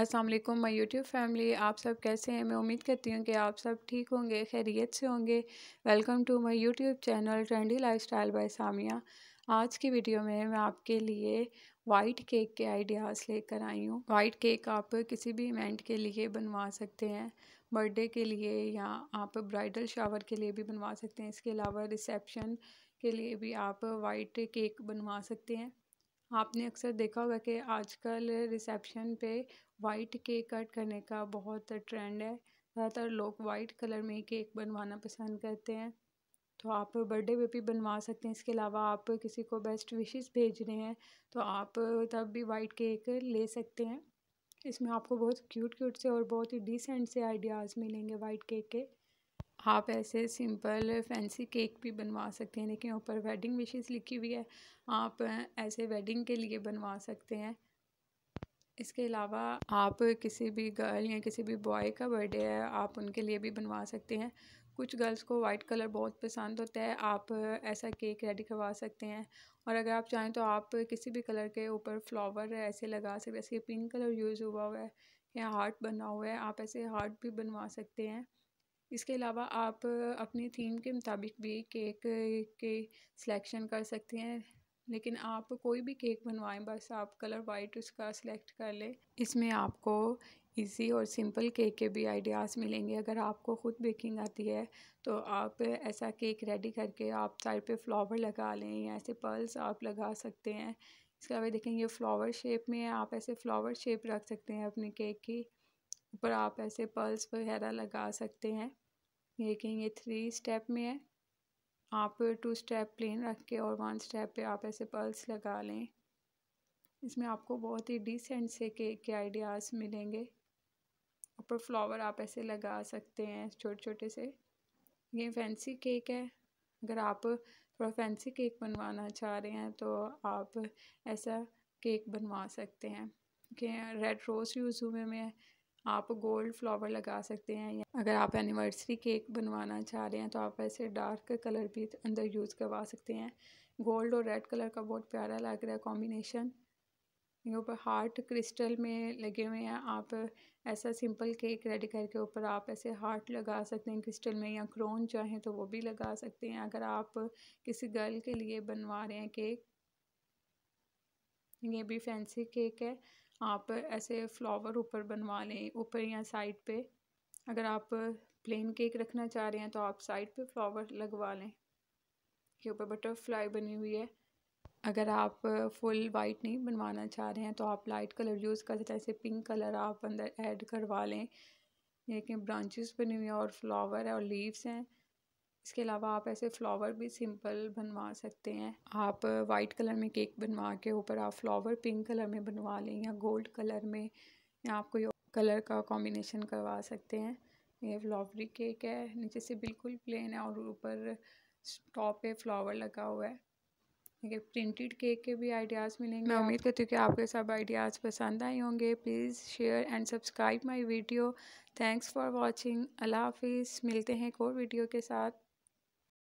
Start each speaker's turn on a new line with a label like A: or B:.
A: अस्सलाम वालेकुम my YouTube family आप सब कैसे हैं मैं उम्मीद करती हूँ कि आप सब ठीक होंगे खैरियत से होंगे welcome to my YouTube channel trendy lifestyle by Samia आज की वीडियो में मैं आपके लिए वाइट केक के आइडियाज़ लेकर आई हूँ वाइट केक आप किसी भी इवेंट के लिए बनवा सकते हैं बर्थडे के लिए या आप ब्राइडल शावर के लिए भी बनवा सकते हैं इसके अलावा रिसेप्शन के लिए भी आप वाइट केक बनवा सकते हैं आपने अक्सर देखा होगा कि आजकल रिसेप्शन पे वाइट केक कट करने का बहुत ट्रेंड है ज़्यादातर लोग वाइट कलर में केक बनवाना पसंद करते हैं तो आप बर्थडे पे भी बनवा सकते हैं इसके अलावा आप किसी को बेस्ट विशेस भेज रहे हैं तो आप तब भी वाइट केक ले सकते हैं इसमें आपको बहुत क्यूट क्यूट से और बहुत ही डिसेंट से आइडियाज़ मिलेंगे वाइट केक के आप ऐसे सिंपल फैंसी केक भी बनवा सकते हैं लेकिन ऊपर वेडिंग विशेस लिखी हुई है आप ऐसे वेडिंग के लिए बनवा सकते हैं इसके अलावा आप किसी भी गर्ल या किसी भी बॉय का बर्थडे है आप उनके लिए भी बनवा सकते हैं कुछ गर्ल्स को वाइट कलर बहुत पसंद होता है आप ऐसा केक रेडी करवा सकते हैं और अगर आप चाहें तो आप किसी भी कलर के ऊपर फ्लावर ऐसे लगा सकते हैं जैसे पिंक कलर यूज़ हुआ हुआ है या हार्ट बना हुआ है आप ऐसे हार्ट भी बनवा सकते हैं इसके अलावा आप अपनी थीम के मुताबिक भी केक के सिलेक्शन कर सकते हैं लेकिन आप कोई भी केक बनवाएं बस आप कलर वाइट उसका सिलेक्ट कर लें इसमें आपको इजी और सिंपल केक के भी आइडियाज़ मिलेंगे अगर आपको ख़ुद बेकिंग आती है तो आप ऐसा केक रेडी करके आप साइड पे फ्लावर लगा लें या ऐसे पर्ल्स आप लगा सकते हैं इसके अलावा देखें ये फ्लावर शेप में है आप ऐसे फ्लावर शेप रख सकते हैं अपने केक की ऊपर आप ऐसे पर्ल्स वगैरह लगा सकते हैं ये देखें ये थ्री स्टेप में है आप टू स्टेप प्लेन रख के और वन स्टेप पे आप ऐसे पर्ल्स लगा लें इसमें आपको बहुत ही डिसेंट से केक के आइडियाज़ मिलेंगे ऊपर फ्लावर आप ऐसे लगा सकते हैं छोटे छोटे से ये फैंसी केक है अगर आप थोड़ा फैंसी केक बनवाना चाह रहे हैं तो आप ऐसा केक बनवा सकते हैं कि रेड रोज़ यूज़ हुए में आप गोल्ड फ्लावर लगा सकते हैं या अगर आप एनिवर्सरी केक बनवाना चाह रहे हैं तो आप ऐसे डार्क कलर भी अंदर यूज़ करवा सकते हैं गोल्ड और रेड कलर का बहुत प्यारा लग रहा है कॉम्बिनेशन ये ऊपर हार्ट क्रिस्टल में लगे हुए हैं आप ऐसा सिंपल केक रेडी करके ऊपर आप ऐसे हार्ट लगा सकते हैं क्रिस्टल में या क्रोन चाहें तो वो भी लगा सकते हैं अगर आप किसी गर्ल के लिए बनवा रहे हैं केक ये भी फैंसी केक है आप ऐसे फ्लावर ऊपर बनवा लें ऊपर या साइड पे अगर आप प्लेन केक रखना चाह रहे हैं तो आप साइड पे फ्लावर लगवा लें के ऊपर बटरफ्लाई बनी हुई है अगर आप फुल वाइट नहीं बनवाना चाह रहे हैं तो आप लाइट कलर यूज़ कर सकते हैं ऐसे पिंक कलर आप अंदर ऐड करवा लें लेकिन ब्रांचेस बनी हुई हैं और फ्लावर है और लीव्स हैं इसके अलावा आप ऐसे फ्लावर भी सिंपल बनवा सकते हैं आप वाइट कलर में केक बनवा के ऊपर आप फ्लावर पिंक कलर में बनवा लें या गोल्ड कलर में या आप कोई कलर का कॉम्बिनेशन करवा सकते हैं ये फ्लावरी केक है नीचे से बिल्कुल प्लेन है और ऊपर टॉप पे फ्लावर लगा हुआ है ठीक है प्रिंटेड केक के भी आइडियाज़ मिलेंगे मैं उम्मीद करती हूँ कि आपके सब आइडियाज़ पसंद आए होंगे please share and subscribe my video thanks for watching अल्लाह हाफिज़ मिलते हैं एक और वीडियो के साथ